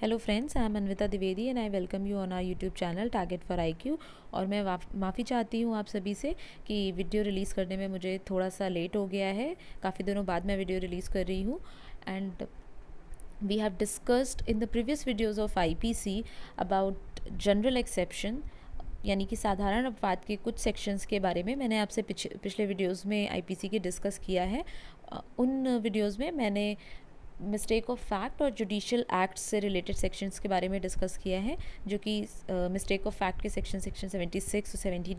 Hello friends I am Anvita Dwivedi and I welcome you on our YouTube channel target for IQ और मैं माफ़ी चाहती हूँ आप सभी से कि वीडियो रिलीज़ करने में मुझे थोड़ा सा लेट हो गया है काफ़ी दिनों बाद मैं वीडियो रिलीज़ कर रही हूँ and we have discussed in the previous videos of I about general exception यानी कि साधारण अपवाद के कुछ सेक्शंस के बारे में मैंने आपसे पिछले वीडियोस में आईपीसी के डिस्कस किया है उन वीडियोस में मैंने मिस्टेक ऑफ फैक्ट और जुडिशियल एक्ट से रिलेटेड सेक्शंस के बारे में डिस्कस किया है जो कि मिस्टेक ऑफ फैक्ट के सेक्शन सेक्शन 76 और सेवेंटी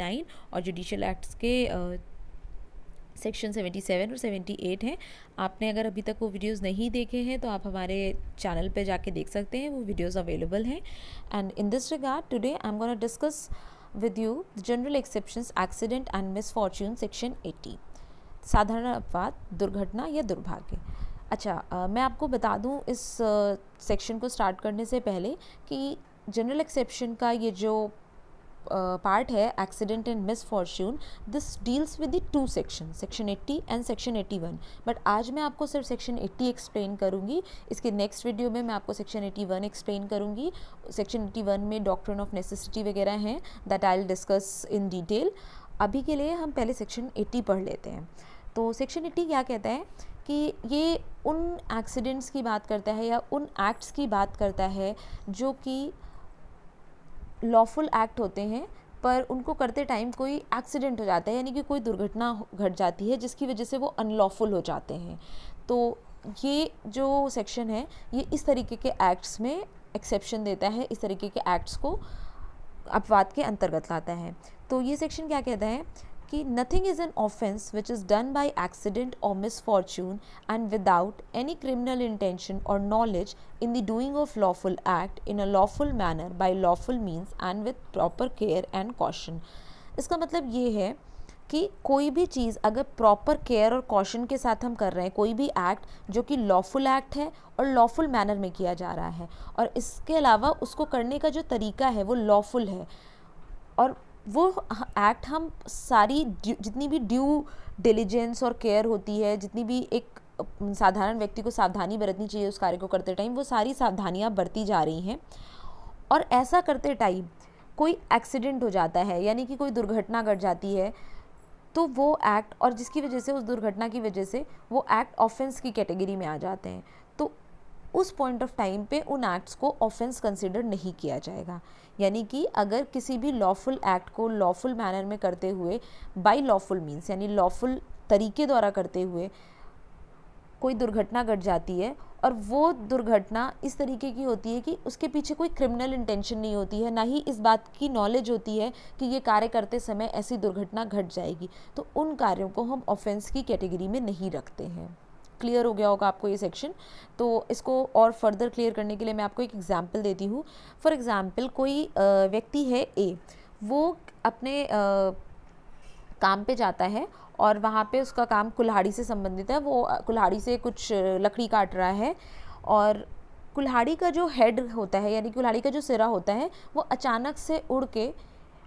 और जुडिशियल एक्ट्स के सेक्शन 77 और 78 हैं आपने अगर अभी तक वो वीडियोस नहीं देखे हैं तो आप हमारे चैनल पे जाके देख सकते हैं वो वीडियोस अवेलेबल हैं and in this regard today I am gonna discuss with you general exceptions accident and misfortune section 80 साधारण अपवाद दुर्घटना या दुर्भाग्य अच्छा आ, मैं आपको बता दूं इस सेक्शन को स्टार्ट करने से पहले कि जनरल एक्सेप्शन का ये जो पार्ट है accident and misfortune this deals with the two section section 80 and section 81 but आज मैं आपको सिर्फ सेक्शन 80 एक्सप्लेन करूँगी इसके नेक्स्ट वीडियो में मैं आपको सेक्शन 81 एक्सप्लेन करूँगी सेक्शन 81 में डॉक्ट्रिन ऑफ नेसेसिटी वगैरह हैं that I discuss in detail अभी के लिए हम पहले सेक्शन 80 पढ़ लेते हैं तो सेक्शन 80 क्या कहता है कि ये उन एक्सीडेंट्स की बात करता है या उन एक्ट्स की बात करता है जो कि लॉफुल एक्ट होते हैं पर उनको करते टाइम कोई एक्सीडेंट हो जाता है यानी कि कोई दुर्घटना घट जाती है जिसकी वजह से वो अनलॉफुल हो जाते हैं तो ये जो सेक्शन है ये इस तरीके के एक्ट्स में एक्सेप्शन देता है इस तरीके के एक्ट्स को अपवाद के अंतर्गत लाता है तो ये सेक्शन क्या कहता है कि nothing is an offence which is done by accident और misfortune and without any criminal intention और knowledge in the doing of lawful act in a lawful manner by lawful means and with proper care and caution इसका मतलब ये है कि कोई भी चीज़ अगर प्रॉपर केयर और कॉशन के साथ हम कर रहे हैं कोई भी एक्ट जो कि लॉफुल एक्ट है और लॉफुल मैनर में किया जा रहा है और इसके अलावा उसको करने का जो तरीका है वो लॉफुल है और वो एक्ट हम सारी जितनी भी ड्यू डिलीजेंस और केयर होती है जितनी भी एक साधारण व्यक्ति को सावधानी बरतनी चाहिए उस कार्य को करते टाइम वो सारी सावधानियाँ बरती जा रही हैं और ऐसा करते टाइम कोई एक्सीडेंट हो जाता है यानी कि कोई दुर्घटना घट जाती है तो वो एक्ट और जिसकी वजह से उस दुर्घटना की वजह से वो एक्ट ऑफेंस की कैटेगरी में आ जाते हैं उस पॉइंट ऑफ टाइम पे उन एक्ट्स को ऑफेंस कंसिडर नहीं किया जाएगा यानी कि अगर किसी भी लॉफुल एक्ट को लॉफुल मैनर में करते हुए बाई लॉफुल मीन्स यानी लॉफुल तरीके द्वारा करते हुए कोई दुर्घटना घट जाती है और वो दुर्घटना इस तरीके की होती है कि उसके पीछे कोई क्रिमिनल इंटेंशन नहीं होती है ना ही इस बात की नॉलेज होती है कि ये कार्य करते समय ऐसी दुर्घटना घट जाएगी तो उन कार्यों को हम ऑफेंस की कैटेगरी में नहीं रखते हैं क्लियर हो गया होगा आपको ये सेक्शन तो इसको और फर्दर क्लियर करने के लिए मैं आपको एक एग्जाम्पल देती हूँ फॉर एग्ज़ाम्पल कोई व्यक्ति है ए वो अपने काम पे जाता है और वहाँ पे उसका काम कुल्हाड़ी से संबंधित है वो कुल्हाड़ी से कुछ लकड़ी काट रहा है और कुल्हाड़ी का जो हेड होता है यानी कुल्हाड़ी का जो सिरा होता है वो अचानक से उड़ के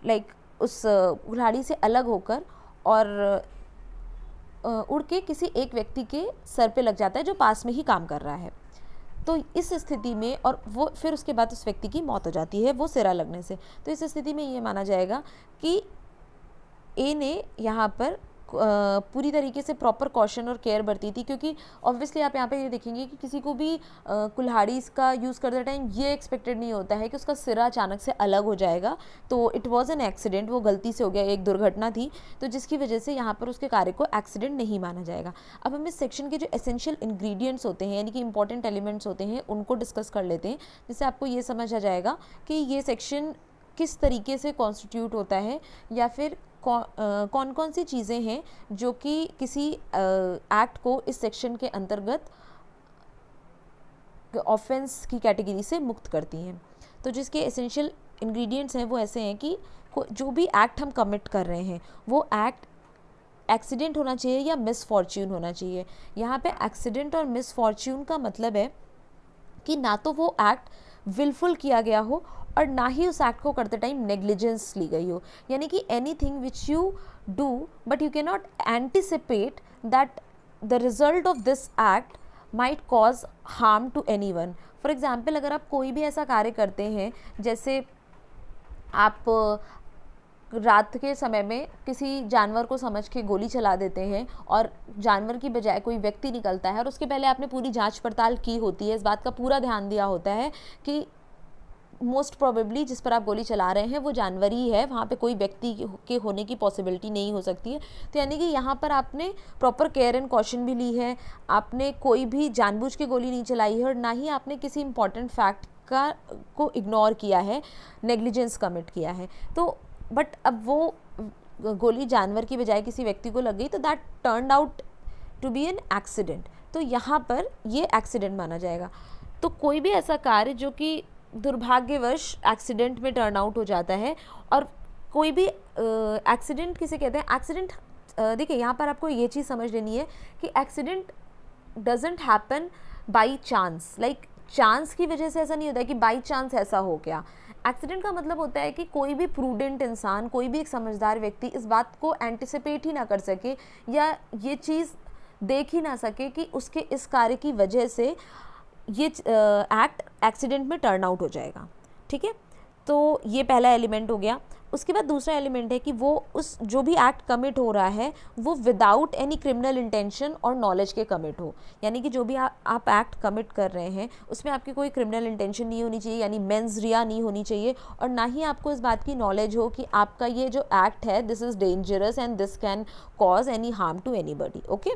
लाइक उस कुल्हाड़ी से अलग होकर और उड़ के किसी एक व्यक्ति के सर पे लग जाता है जो पास में ही काम कर रहा है तो इस स्थिति में और वो फिर उसके बाद उस व्यक्ति की मौत हो जाती है वो सिरा लगने से तो इस स्थिति में ये माना जाएगा कि ए ने यहाँ पर पूरी तरीके से प्रॉपर कॉशन और केयर बरती थी क्योंकि ऑब्वियसली आप यहाँ पे ये देखेंगे कि किसी को भी कुल्हाड़ी का यूज़ करते टाइम ये एक्सपेक्टेड नहीं होता है कि उसका सिरा अचानक से अलग हो जाएगा तो इट वॉज़ एन एक्सीडेंट वो गलती से हो गया एक दुर्घटना थी तो जिसकी वजह से यहाँ पर उसके कार्य को एक्सीडेंट नहीं माना जाएगा अब हम इस सेक्शन के जो एसेंशियल इन्ग्रीडियंट्स होते हैं यानी कि इंपॉर्टेंट एलिमेंट्स होते हैं उनको डिस्कस कर लेते हैं जिससे आपको ये समझ आ जाएगा कि ये सेक्शन किस तरीके से कॉन्स्टिट्यूट होता है या फिर कौ, कौन कौन सी चीज़ें हैं जो कि किसी एक्ट को इस सेक्शन के अंतर्गत ऑफेंस की कैटेगरी से मुक्त करती हैं तो जिसके एसेंशियल इंग्रेडिएंट्स हैं वो ऐसे हैं कि जो भी एक्ट हम कमिट कर रहे हैं वो एक्ट एक्सीडेंट होना चाहिए या मिसफॉर्च्यून होना चाहिए यहाँ पे एक्सीडेंट और मिसफॉर्च्यून का मतलब है कि ना तो वो एक्ट विलफुल किया गया हो और ना ही उस एक्ट को करते टाइम नेग्लिजेंस ली गई हो यानी कि anything which you do but you can not anticipate that the result of this act might cause harm to anyone for example अगर आप कोई भी ऐसा कार्य करते हैं जैसे आप रात के समय में किसी जानवर को समझ के गोली चला देते हैं और जानवर की बजाय कोई व्यक्ति निकलता है और उसके पहले आपने पूरी जांच पड़ताल की होती है इस बात का पूरा ध्यान दिया होता है कि मोस्ट प्रोबेबली जिस पर आप गोली चला रहे हैं वो जानवर ही है वहाँ पे कोई व्यक्ति के होने की पॉसिबिलिटी नहीं हो सकती है तो यानी कि यहाँ पर आपने प्रॉपर केयर एंड कॉशन भी ली है आपने कोई भी जानबूझ के गोली नहीं चलाई है और ना ही आपने किसी इंपॉर्टेंट फैक्ट का को इग्नोर किया है नेग्लिजेंस कमिट किया है तो बट अब वो गोली जानवर की बजाय किसी व्यक्ति को लग गई तो that turn out to be an accident तो यहाँ पर ये एक्सीडेंट माना जाएगा तो कोई भी ऐसा कार्य जो कि दुर्भाग्यवश एक्सीडेंट में टर्न आउट हो जाता है और कोई भी एक्सीडेंट किसे कहते हैं एक्सीडेंट देखिए यहाँ पर आपको ये चीज़ समझ लेनी है कि accident doesn't happen by chance like chance की वजह से ऐसा नहीं होता कि बाई चांस ऐसा हो गया एक्सीडेंट का मतलब होता है कि कोई भी प्रूडेंट इंसान कोई भी एक समझदार व्यक्ति इस बात को एंटिसिपेट ही ना कर सके या ये चीज़ देख ही ना सके कि उसके इस कार्य की वजह से ये एक्ट एक्सीडेंट में टर्न आउट हो जाएगा ठीक है तो ये पहला एलिमेंट हो गया उसके बाद दूसरा एलिमेंट है कि वो उस जो भी एक्ट कमिट हो रहा है वो विदाउट एनी क्रिमिनल इंटेंशन और नॉलेज के कमिट हो यानी कि जो भी आ, आप एक्ट कमिट कर रहे हैं उसमें आपकी कोई क्रिमिनल इंटेंशन नहीं होनी चाहिए यानी मेन्स रिया नहीं होनी चाहिए और ना ही आपको इस बात की नॉलेज हो कि आपका ये जो एक्ट है this is dangerous and this can cause any harm to any okay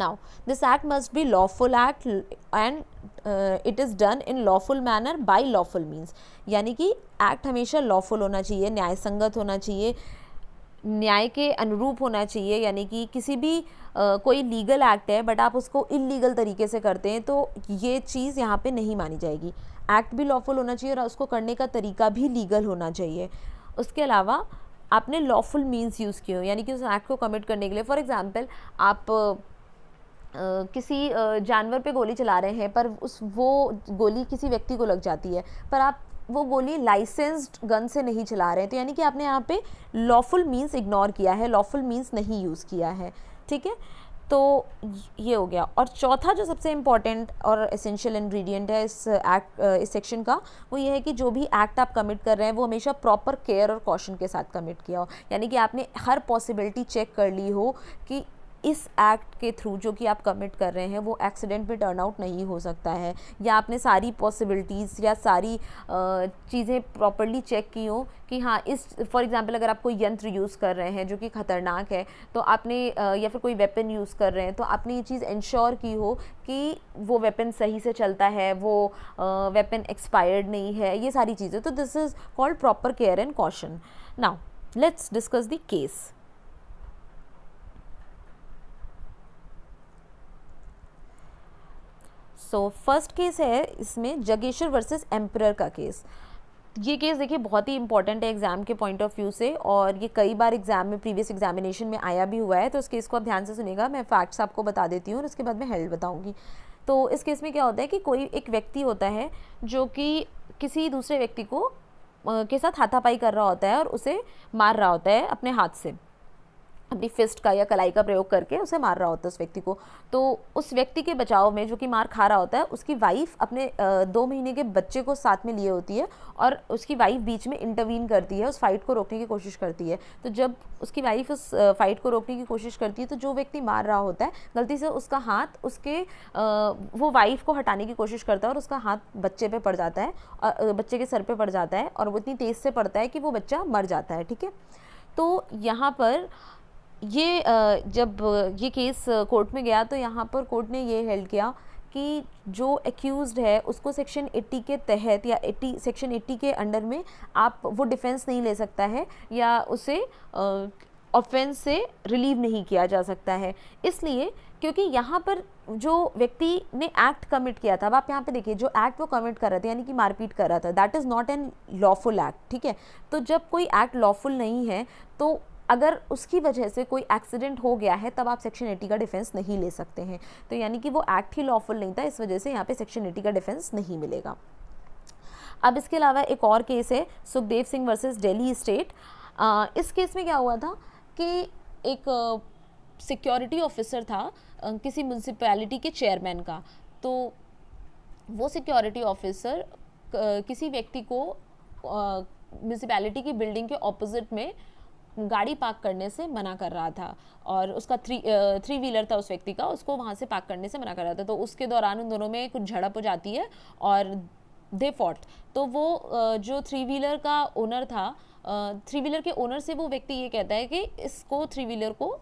now this act must be lawful act and uh, it is done in lawful manner by lawful means यानी कि act हमेशा lawful होना चाहिए न्याय संगत होना चाहिए न्याय के अनुरूप होना चाहिए यानी कि किसी भी आ, कोई लीगल एक्ट है बट आप उसको इलीगल तरीके से करते हैं तो ये चीज़ यहाँ पे नहीं मानी जाएगी एक्ट भी लॉफुल होना चाहिए और उसको करने का तरीका भी लीगल होना चाहिए उसके अलावा आपने लॉफुल मीन्स यूज़ किए हो यानी कि उस एक्ट को कमिट करने के लिए फॉर एग्ज़ाम्पल आप किसी जानवर पे गोली चला रहे हैं पर उस वो गोली किसी व्यक्ति को लग जाती है पर आप वो गोली लाइसेंस्ड गन से नहीं चला रहे हैं तो यानी कि आपने यहाँ पे लॉफुल मींस इग्नोर किया है लॉफुल मींस नहीं यूज़ किया है ठीक है तो ये हो गया और चौथा जो सबसे इम्पॉर्टेंट और एसेंशियल इन्ग्रीडियंट है इस एक्ट इस सेक्शन का वो ये है कि जो भी एक्ट आप कमिट कर रहे हैं वो हमेशा प्रॉपर केयर और कॉशन के साथ कमिट किया हो यानी कि आपने हर पॉसिबिलिटी चेक कर ली हो कि इस एक्ट के थ्रू जो कि आप कमिट कर रहे हैं वो एक्सीडेंट में टर्न आउट नहीं हो सकता है या आपने सारी पॉसिबिलिटीज़ या सारी चीज़ें प्रॉपरली चेक की हो कि हाँ इस फॉर एग्ज़ाम्पल अगर आप कोई यंत्र यूज़ कर रहे हैं जो कि ख़तरनाक है तो आपने या फिर कोई वेपन यूज़ कर रहे हैं तो आपने ये चीज़ इंश्योर की हो कि वो वेपन सही से चलता है वो वेपन एक्सपायर्ड नहीं है ये सारी चीज़ें तो this is called proper care and caution now let's discuss the case so first case है इसमें जगेश्वर वर्सेस एम्प्रर का केस ये केस देखिए बहुत ही इंपॉर्टेंट है एग्जाम के पॉइंट ऑफ व्यू से और ये कई बार एग्जाम में प्रीवियस एग्जामिनेशन में आया भी हुआ है तो इस केस को आप ध्यान से सुनेगा मैं फैक्ट्स आपको बता देती हूँ और उसके बाद मैं हेल्प बताऊँगी तो इस केस में क्या होता है कि कोई एक व्यक्ति होता है जो कि किसी दूसरे व्यक्ति को के साथ हाथापाई कर रहा होता है और उसे मार रहा होता है अपने हाथ से अपनी फिस्ट का या कलाई का प्रयोग करके उसे मार रहा होता है उस व्यक्ति को तो उस व्यक्ति के बचाव में जो कि मार खा रहा होता है उसकी वाइफ अपने दो महीने के बच्चे को साथ में लिए होती है और उसकी वाइफ बीच में इंटरवीन करती है उस फाइट को रोकने की कोशिश करती है तो जब उसकी वाइफ उस फाइट को रोकने की कोशिश करती है तो जो व्यक्ति मार रहा होता है गलती से उसका हाथ उसके वो वाइफ को हटाने की कोशिश करता है और उसका हाथ बच्चे पर पड़ जाता है और बच्चे के सर पर पड़ जाता है और वो इतनी तेज़ से पड़ता है कि वो बच्चा मर जाता है ठीक है तो यहाँ पर ये जब ये केस कोर्ट में गया तो यहाँ पर कोर्ट ने ये हेल्ड किया कि जो एक्यूज़ है उसको सेक्शन 80 के तहत या 80 सेक्शन 80 के अंडर में आप वो डिफेंस नहीं ले सकता है या उसे ऑफेंस से रिलीव नहीं किया जा सकता है इसलिए क्योंकि यहाँ पर जो व्यक्ति ने एक्ट कमिट किया था अब आप यहाँ पे देखिए जो एक्ट वो कमिट कर रहा था यानी कि मारपीट कर रहा था that is not an lawful act ठीक है तो जब कोई एक्ट लॉफुल नहीं है तो अगर उसकी वजह से कोई एक्सीडेंट हो गया है तब आप सेक्शन एटी का डिफेंस नहीं ले सकते हैं तो यानी कि वो एक्ट ही लॉफुल नहीं था इस वजह से यहाँ पे सेक्शन एटी का डिफेंस नहीं मिलेगा अब इसके अलावा एक और केस है सुखदेव सिंह वर्सेस दिल्ली स्टेट इस केस में क्या हुआ था कि एक सिक्योरिटी ऑफिसर था किसी म्यूनसिपैलिटी के चेयरमैन का तो वो सिक्योरिटी ऑफिसर किसी व्यक्ति को म्यूनसिपैलिटी की बिल्डिंग के ऑपोजिट में गाड़ी पार्क करने से मना कर रहा था और उसका थ्री थ्री व्हीलर था उस व्यक्ति का उसको वहाँ से पार्क करने से मना कर रहा था तो उसके दौरान उन दोनों में कुछ झड़प हो जाती है और दे फॉट तो वो जो थ्री व्हीलर का ओनर था थ्री व्हीलर के ओनर से वो व्यक्ति ये कहता है कि इसको थ्री व्हीलर को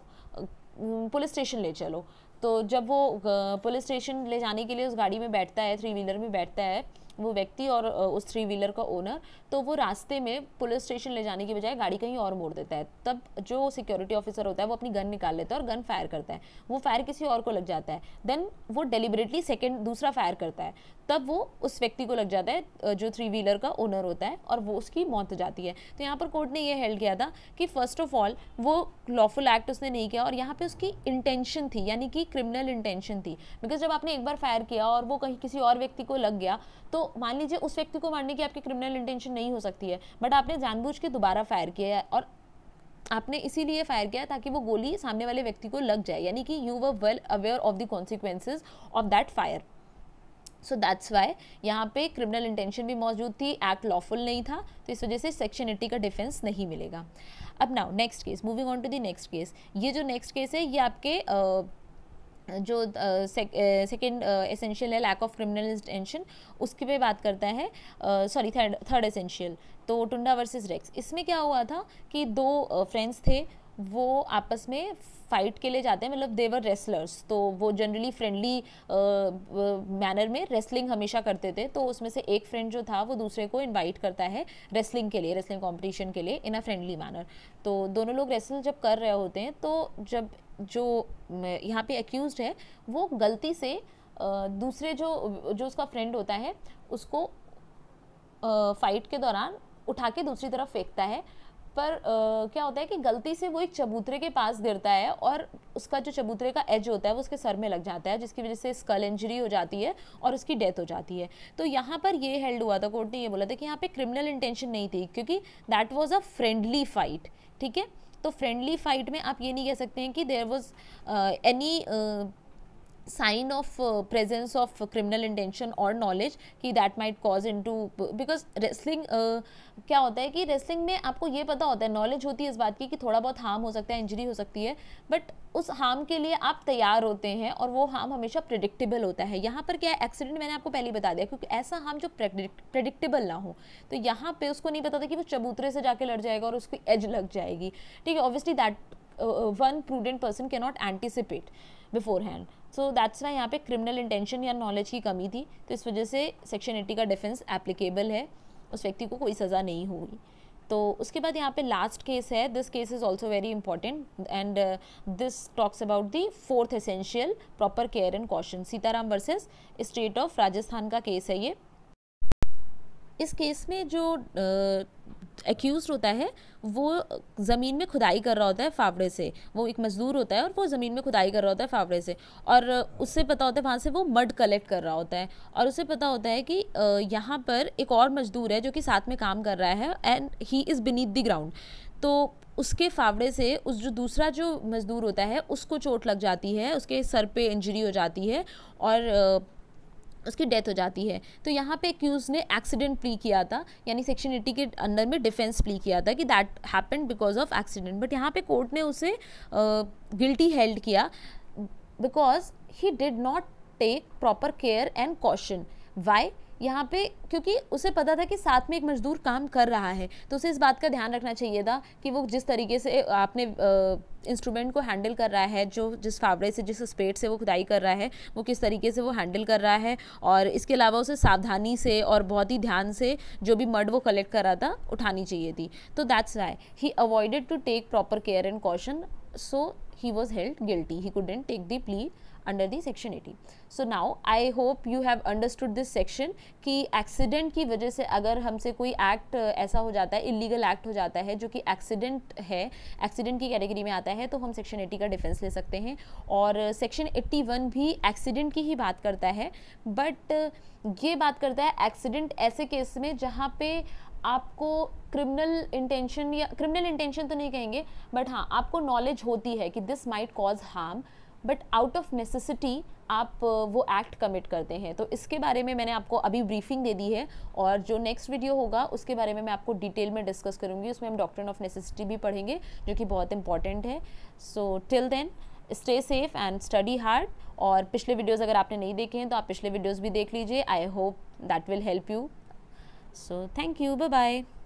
पुलिस स्टेशन ले चलो तो जब वो पुलिस स्टेशन ले जाने के लिए उस गाड़ी में बैठता है थ्री व्हीलर में बैठता है वो व्यक्ति और उस थ्री व्हीलर का ओनर तो वो रास्ते में पुलिस स्टेशन ले जाने की बजाय गाड़ी कहीं और मोड़ देता है तब जो सिक्योरिटी ऑफिसर होता है वो अपनी गन निकाल लेता है और गन फायर करता है वो फायर किसी और को लग जाता है देन वो डिलीबरेटली सेकेंड दूसरा फायर करता है तब वो उस व्यक्ति को लग जाता है जो थ्री व्हीलर का ओनर होता है और वो उसकी मौत हो जाती है तो यहाँ पर कोर्ट ने यह हेल्ड किया था कि फर्स्ट ऑफ ऑल वो लॉफुल एक्ट उसने नहीं किया और यहाँ पे उसकी इंटेंशन थी यानी कि क्रिमिनल इंटेंशन थी बिकॉज जब आपने एक बार फायर किया और वो कहीं किसी और व्यक्ति को लग गया तो मान लीजिए उस व्यक्ति को मारने की आपकी क्रिमिनल इंटेंशन नहीं हो सकती है बट आपने जानबूझ के दोबारा फायर किया है और आपने इसीलिए फायर किया ताकि वो गोली सामने वाले व्यक्ति को लग जाए यानी कि you were well aware of the consequences of that fire so that's why यहाँ पे क्रिमिनल इंटेंशन भी मौजूद थी एक्ट लॉफुल नहीं था तो इस वजह से सेक्शन एट्टी का डिफेंस नहीं मिलेगा अब now next case moving on to the next case ये जो नेक्स्ट केस है ये आपके uh, जो सेकेंड एसेंशियल है लैक ऑफ क्रिमिनल इंटेंशन उसके पे बात करता है सॉरी थर्ड थर्ड एसेंशियल तो टुंडा वर्सेस रेक्स इसमें क्या हुआ था कि दो फ्रेंड्स uh, थे वो आपस में फाइट के लिए जाते हैं मतलब देवर रेसलर्स तो वो जनरली फ्रेंडली मैनर में रेसलिंग हमेशा करते थे तो उसमें से एक फ्रेंड जो था वो दूसरे को इनवाइट करता है रेसलिंग के लिए रेसलिंग कंपटीशन के लिए इन अ फ्रेंडली मैनर तो दोनों लोग रेसल जब कर रहे होते हैं तो जब जो यहाँ पे एक्यूज है वो गलती से दूसरे जो जो उसका फ्रेंड होता है उसको फाइट के दौरान उठा के दूसरी तरफ फेंकता है पर आ, क्या होता है कि गलती से वो एक चबूतरे के पास गिरता है और उसका जो चबूतरे का एज होता है वो उसके सर में लग जाता है जिसकी वजह से स्कल इंजरी हो जाती है और उसकी डेथ हो जाती है तो यहाँ पर ये हेल्ड हुआ था कोर्ट ने ये बोला था कि यहाँ पे क्रिमिनल इंटेंशन नहीं थी क्योंकि that was a friendly fight ठीक है तो फ्रेंडली फाइट में आप ये नहीं कह सकते हैं कि there was any sign of presence of criminal intention और नॉलेज कि that might cause cause into because wrestling uh, क्या होता है कि रेस्लिंग में आपको ये पता होता है नॉलेज होती है इस बात की कि थोड़ा बहुत हार्म हो सकता है इंजरी हो सकती है बट उस हार्म के लिए आप तैयार होते हैं और वो हार्म हमेशा प्रिडिक्टेबल होता है यहाँ पर क्या एक्सीडेंट मैंने आपको पहले बता दिया क्योंकि ऐसा हार्म जो प्रडिक्टेबल ना हो तो यहाँ पर उसको नहीं पता था कि वो चबूतरे से जाके लड़ जाएगा और उसकी एज लग जाएगी ठीक है obviously that one prudent person के not anticipate beforehand so that's why यहाँ पे क्रिमिनल इंटेंशन या नॉलेज की कमी थी तो इस वजह से सेक्शन एट्टी का डिफेंस एप्लीकेबल है उस व्यक्ति को कोई सज़ा नहीं होगी तो उसके बाद यहाँ पे लास्ट केस है this case is also very important and this talks about the fourth essential proper care and caution Sitaram versus state of Rajasthan का केस है ये इस केस में जो एक्यूज़ होता है वो ज़मीन में खुदाई कर रहा होता है फावड़े से वो एक मज़दूर होता है और वो ज़मीन में खुदाई कर रहा होता है फावड़े से और उससे पता होता है वहाँ से वो मड कलेक्ट कर रहा होता है और उसे पता होता है कि यहाँ पर एक और मज़दूर है जो कि साथ में काम कर रहा है and he is beneath the ground तो उसके फावड़े से उस जो दूसरा जो मज़दूर होता है उसको चोट लग जाती है उसके सर पे इंजरी हो जाती है और उसकी डेथ हो जाती है तो यहाँ पे एक्यूज़ ने एक्सीडेंट प्ली किया था यानी सेक्शन एटी के अंडर में डिफेंस प्ली किया था कि that happen because of accident but यहाँ पे कोर्ट ने उसे गिल्टी हेल्ड किया because he did not take proper care and caution why यहाँ पे क्योंकि उसे पता था कि साथ में एक मजदूर काम कर रहा है तो उसे इस बात का ध्यान रखना चाहिए था कि वो जिस तरीके से आपने इंस्ट्रूमेंट को हैंडल कर रहा है जो जिस फावड़े से जिस स्पेड से वो खुदाई कर रहा है वो किस तरीके से वो हैंडल कर रहा है और इसके अलावा उसे सावधानी से और बहुत ही ध्यान से जो भी मर्ड वो कलेक्ट कर रहा था उठानी चाहिए थी तो that's why he avoided to take proper care and caution so he was held guilty he couldn't take the plea under the section 80 so now i hope you have understood this section कि accident की वजह से अगर हमसे कोई act ऐसा हो जाता है इलीगल एक्ट हो जाता है जो कि एक्सीडेंट है एक्सीडेंट की कैटेगरी में आता है तो हम सेक्शन 80 का डिफेंस ले सकते हैं और सेक्शन 81 भी एक्सीडेंट की ही बात करता है बट ये बात करता है एक्सीडेंट ऐसे केस में जहाँ पे आपको क्रिमिनल इंटेंशन या क्रिमिनल इंटेंशन तो नहीं कहेंगे बट हाँ आपको नॉलेज होती है कि this might cause harm but out of necessity आप वो एक्ट कमिट करते हैं तो इसके बारे में मैंने आपको अभी ब्रीफिंग दे दी है और जो नेक्स्ट वीडियो होगा उसके बारे में मैं आपको डिटेल में डिस्कस करूँगी उसमें हम डॉक्टर ऑफ नेसेसिटी भी पढ़ेंगे जो कि बहुत इंपॉर्टेंट है so till then stay safe and study hard और पिछले वीडियोज़ अगर आपने नहीं देखे हैं तो आप पिछले वीडियोज़ भी देख लीजिए I hope that will help you So, thank you. Bye bye.